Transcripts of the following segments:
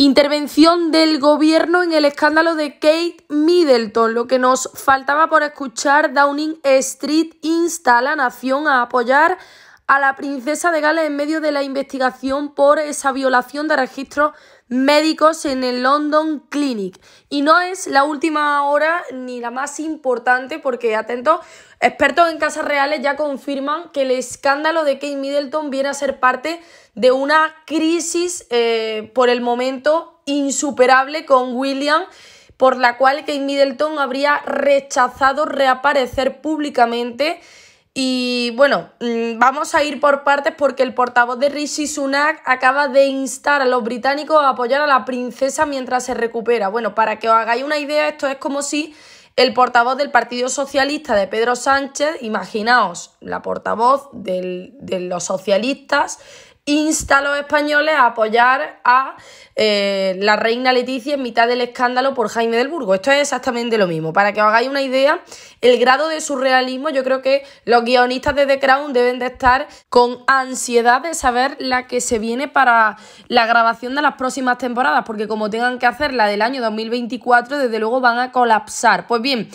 Intervención del gobierno en el escándalo de Kate Middleton. Lo que nos faltaba por escuchar, Downing Street insta a la nación a apoyar a la princesa de Gales en medio de la investigación por esa violación de registros médicos en el London Clinic. Y no es la última hora ni la más importante porque, atento, expertos en casas reales ya confirman que el escándalo de Kate Middleton viene a ser parte de una crisis eh, por el momento insuperable con William por la cual Kate Middleton habría rechazado reaparecer públicamente y bueno, mm, vamos a ir por partes porque el portavoz de Rishi Sunak acaba de instar a los británicos a apoyar a la princesa mientras se recupera. Bueno, para que os hagáis una idea, esto es como si el portavoz del Partido Socialista de Pedro Sánchez, imaginaos, la portavoz de los socialistas, insta a los españoles a apoyar a eh, la reina Leticia en mitad del escándalo por Jaime del Burgo. Esto es exactamente lo mismo. Para que os hagáis una idea, el grado de surrealismo, yo creo que los guionistas de The Crown deben de estar con ansiedad de saber la que se viene para la grabación de las próximas temporadas, porque como tengan que hacer la del año 2024, desde luego van a colapsar. Pues bien,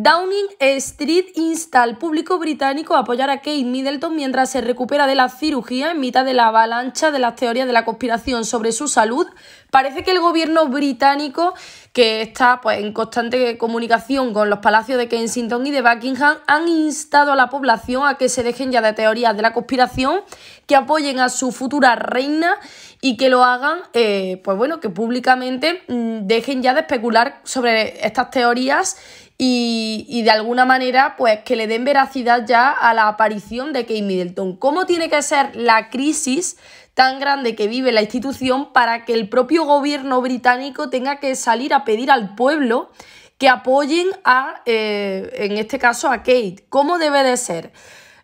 Downing Street insta al público británico a apoyar a Kate Middleton mientras se recupera de la cirugía en mitad de la avalancha de las teorías de la conspiración sobre su salud. Parece que el gobierno británico, que está pues, en constante comunicación con los palacios de Kensington y de Buckingham, han instado a la población a que se dejen ya de teorías de la conspiración, que apoyen a su futura reina y que lo hagan, eh, pues bueno, que públicamente mm, dejen ya de especular sobre estas teorías y, de alguna manera pues que le den veracidad ya a la aparición de Kate Middleton. ¿Cómo tiene que ser la crisis tan grande que vive la institución para que el propio gobierno británico tenga que salir a pedir al pueblo que apoyen a, eh, en este caso, a Kate? ¿Cómo debe de ser?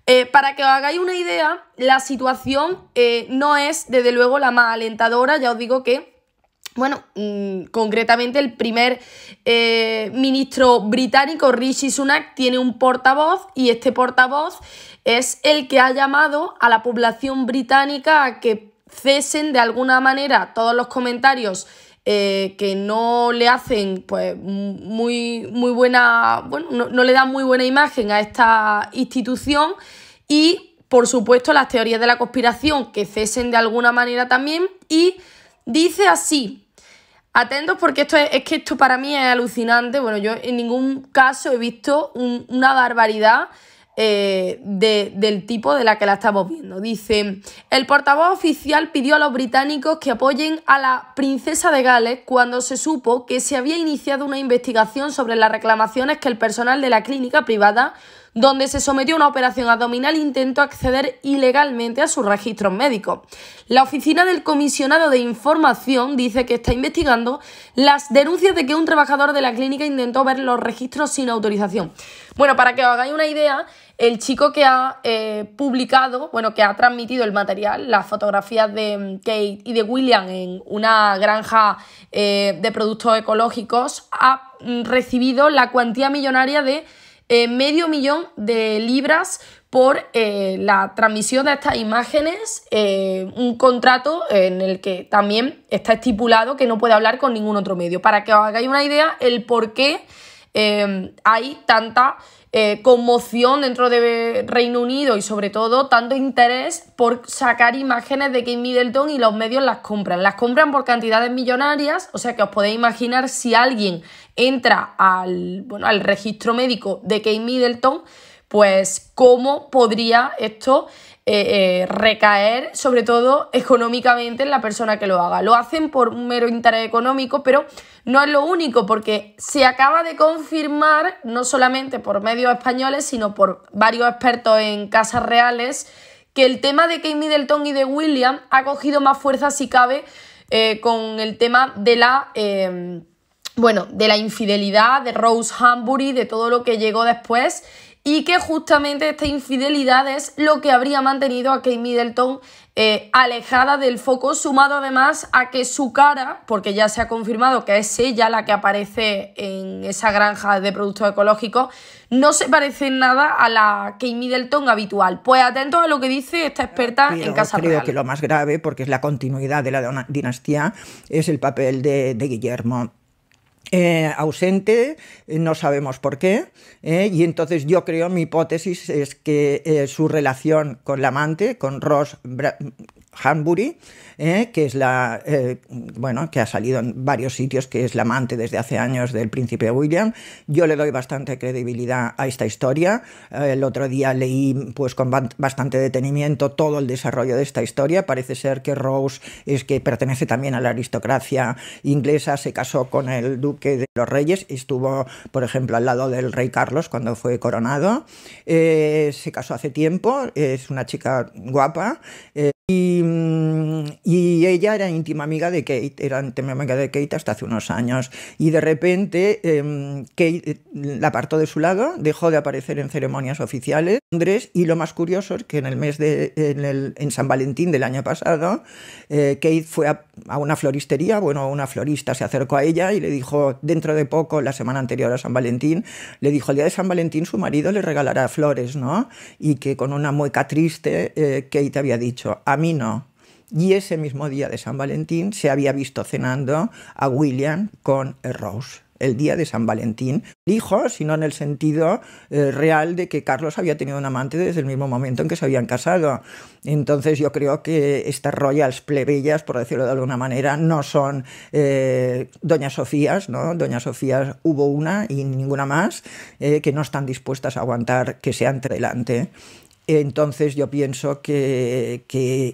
Eh, para que os hagáis una idea, la situación eh, no es desde luego la más alentadora, ya os digo que bueno, mm, concretamente el primer eh, ministro británico, Rishi Sunak, tiene un portavoz y este portavoz es el que ha llamado a la población británica a que cesen de alguna manera todos los comentarios eh, que no le hacen pues muy, muy buena, bueno, no le dan muy buena imagen a esta institución y por supuesto las teorías de la conspiración que cesen de alguna manera también y dice así, Atentos porque esto es, que esto para mí es alucinante. Bueno, yo en ningún caso he visto una barbaridad eh, del tipo de la que la estamos viendo. Dice, el portavoz oficial pidió a los británicos que apoyen a la princesa de Gales cuando se supo que se había iniciado una investigación sobre las reclamaciones que el personal de la clínica privada donde se sometió a una operación abdominal e intentó acceder ilegalmente a sus registros médicos. La oficina del comisionado de información dice que está investigando las denuncias de que un trabajador de la clínica intentó ver los registros sin autorización. Bueno, para que os hagáis una idea, el chico que ha eh, publicado, bueno, que ha transmitido el material, las fotografías de mm, Kate y de William en una granja eh, de productos ecológicos, ha mm, recibido la cuantía millonaria de eh, medio millón de libras por eh, la transmisión de estas imágenes, eh, un contrato en el que también está estipulado que no puede hablar con ningún otro medio. Para que os hagáis una idea, el por qué Em, hay tanta eh, conmoción dentro de Reino Unido y sobre todo tanto interés por sacar imágenes de Kate Middleton y los medios las compran. Las compran por cantidades millonarias, o sea que os podéis imaginar si alguien entra al, bueno, al registro médico de Kate Middleton, pues cómo podría esto eh, eh, recaer, sobre todo económicamente, en la persona que lo haga. Lo hacen por un mero interés económico, pero no es lo único, porque se acaba de confirmar, no solamente por medios españoles, sino por varios expertos en casas reales, que el tema de Kate Middleton y de William ha cogido más fuerza, si cabe, eh, con el tema de la. Em, bueno, de la infidelidad de Rose Hambury, de todo lo que llegó después y que justamente esta infidelidad es lo que habría mantenido a Kate Middleton eh, alejada del foco, sumado además a que su cara, porque ya se ha confirmado que es ella la que aparece en esa granja de productos ecológicos, no se parece en nada a la Kate Middleton habitual. Pues atentos a lo que dice esta experta en Casa creo que lo más grave, porque es la continuidad de la dinastía, es el papel de Guillermo eh, ausente, eh, no sabemos por qué, eh, y entonces yo creo, mi hipótesis es que su relación con la amante, con Ross, Hanbury, eh, que es la eh, bueno, que ha salido en varios sitios, que es la amante desde hace años del príncipe William. Yo le doy bastante credibilidad a esta historia. Eh, el otro día leí pues con bastante detenimiento todo el desarrollo de esta historia. Parece ser que Rose es que pertenece también a la aristocracia inglesa, se casó con el duque de los Reyes, estuvo, por ejemplo, al lado del rey Carlos cuando fue coronado. se casó hace tiempo, es una chica guapa y y ella era íntima amiga de Kate, era íntima amiga de Kate hasta hace unos años. Y de repente em, Kate eh, la apartó de su lado, dejó de aparecer en ceremonias oficiales en y lo más curioso es que en el mes de en, San Valentín del año pasado, eh, Kate fue a a una floristería, bueno, una florista se acercó a ella y le dijo, dentro de poco, la semana anterior a San Valentín, le dijo, el día de San Valentín su marido le regalará flores, ¿no? Y que con una mueca triste, eh, Kate había dicho, a mí no. Y ese mismo día de San Valentín se había visto cenando a William con Rose el día de San Valentín. Dijo, sino en el sentido eh, real de que Carlos había tenido un amante desde el mismo momento en que se habían casado. Entonces yo creo que estas royals plebeyas, por decirlo de alguna manera, no son eh, doña Sofías, ¿no? Doña Sofías hubo una y ninguna más, eh, que no están dispuestas a aguantar que sean delante entonces yo pienso que,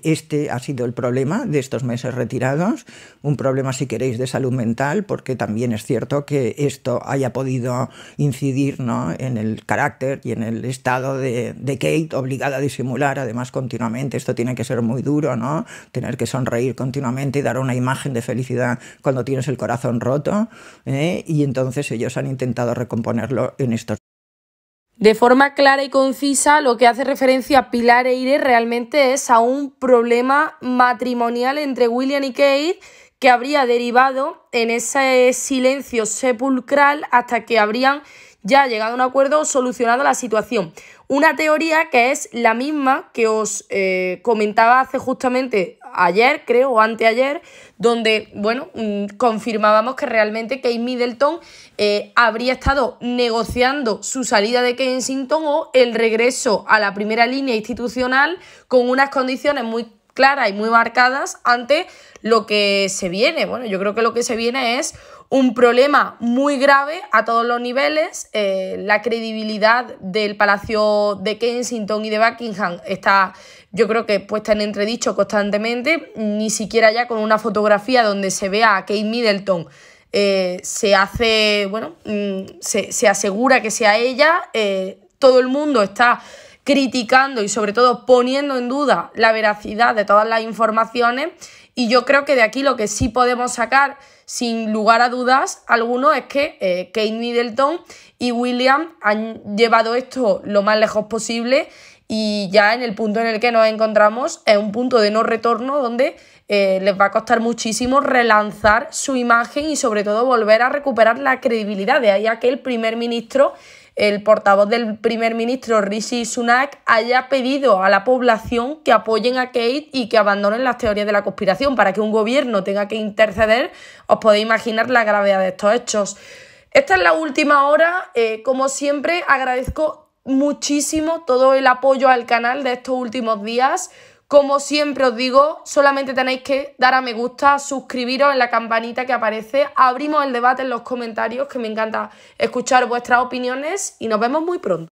este ha sido el problema de estos meses retirados, un problema si queréis de salud mental, porque también es cierto que esto haya podido incidir en el carácter y en el estado de, Kate, obligada a disimular además continuamente, esto tiene que ser muy duro, ¿no? tener que sonreír continuamente y dar una imagen de felicidad cuando tienes el corazón roto, ¿eh? y entonces ellos han intentado recomponerlo en estos de forma clara y concisa, lo que hace referencia a Pilar Eire realmente es a un problema matrimonial entre William y Kate que habría derivado en ese silencio sepulcral hasta que habrían ya llegado a un acuerdo o solucionado la situación. Una teoría que es la misma que os eh, comentaba hace justamente ayer, creo, o anteayer, donde, bueno, mm, confirmábamos que realmente Kate Middleton eh, habría estado negociando su salida de Kensington o el regreso a la primera línea institucional con unas condiciones muy clara y muy marcadas ante lo que se viene. Bueno, yo creo que lo que se viene es un problema muy grave a todos los niveles. Eh, la credibilidad del Palacio de Kensington y de Buckingham está, yo creo que puesta en entredicho constantemente, ni siquiera ya con una fotografía donde se vea a Kate Middleton. Eh, se hace, bueno, mm, se, asegura que sea ella, eh, todo el mundo está criticando y sobre todo poniendo en duda la veracidad de todas las informaciones. Y yo creo que de aquí lo que sí podemos sacar, sin lugar a dudas, alguno es que eh, Kate Middleton y William han llevado esto lo más lejos posible y ya en el punto en el que nos encontramos es un punto de no retorno donde eh, les va a costar muchísimo relanzar su imagen y sobre todo volver a recuperar la credibilidad de ahí el primer ministro el portavoz del primer ministro Rishi Sunak haya pedido a la población que apoyen a Kate y que abandonen las teorías de la conspiración para que un gobierno tenga que interceder, os podéis imaginar la gravedad de estos hechos. Esta es la última hora, eh, como siempre agradezco muchísimo todo el apoyo al canal de estos últimos días. Como siempre os digo, solamente tenéis que dar a me gusta, suscribiros en la campanita que aparece, abrimos el debate en los comentarios, que me encanta escuchar vuestras opiniones y nos vemos muy pronto.